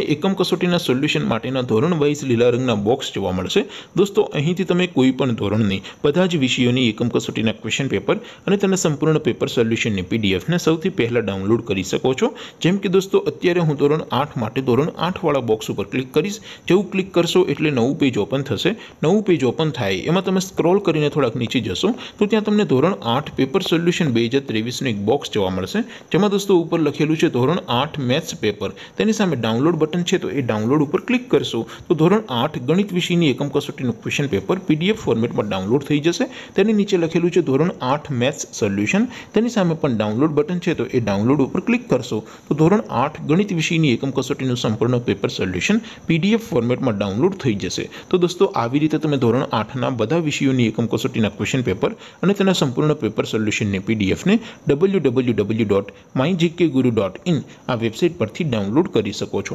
તમને એકમ કસોટીના સોલ્યુશન માટેના ધોરણ વાઇઝ લીલા રંગના બોક્સ જોવા મળશે દોસ્તો અહીંથી તમે કોઈ પણ ધોરણની બધા જ વિષયોની એકમ કસોટીના ક્વેશ્ચન પેપર અને તેના સંપૂર્ણ પેપર સોલ્યુશનની પીડીએફને સૌથી પહેલાં ડાઉનલોડ કરી શકો છો જેમ કે દોસ્તો અત્યારે હું ધોરણ આઠ માટે ધોરણ આઠવાળા બોક્સ ઉપર ક્લિક કરીશ જેવું ક્લિક કરશો એટલે નવું પેજ ઓપન થશે નવું પેજ ઓપન થાય એમાં તમે સ્ક્રોલ કરીને થોડાક નીચે જશો તો ત્યાં તમને ધોરણ આઠ પેપર સોલ્યુશન બે હજાર ત્રેવીસનું એક બોક્સ જોવા મળશે જેમાં દોસ્તો ઉપર લખેલું છે ધોરણ આઠ મેથ્સ પેપર તેની સામે ડાઉનલોડ બટન બટન છે તો એ ડાઉનલોડ ઉપર ક્લિક કરશો તો ધોરણ 8 ગણિત વિષયની એકમ કસોટીનું ક્વેશ્ચન પેપર PDF ફોર્મેટમાં ડાઉનલોડ થઈ જશે તેની નીચે લખેલું છે ધોરણ 8 મેથ્સ સોલ્યુશન તેની સામે પણ ડાઉનલોડ બટન છે તો એ ડાઉનલોડ ઉપર ક્લિક કરશો તો ધોરણ 8 ગણિત વિષયની એકમ કસોટીનું સંપૂર્ણ પેપર સોલ્યુશન PDF ફોર્મેટમાં ડાઉનલોડ થઈ જશે તો દોસ્તો આવી રીતે તમે ધોરણ 8 ના બધા વિષયોની એકમ કસોટીના ક્વેશ્ચન પેપર અને તેના સંપૂર્ણ પેપર સોલ્યુશન ને PDF ને www.mygkguru.in આ વેબસાઈટ પરથી ડાઉનલોડ કરી શકો છો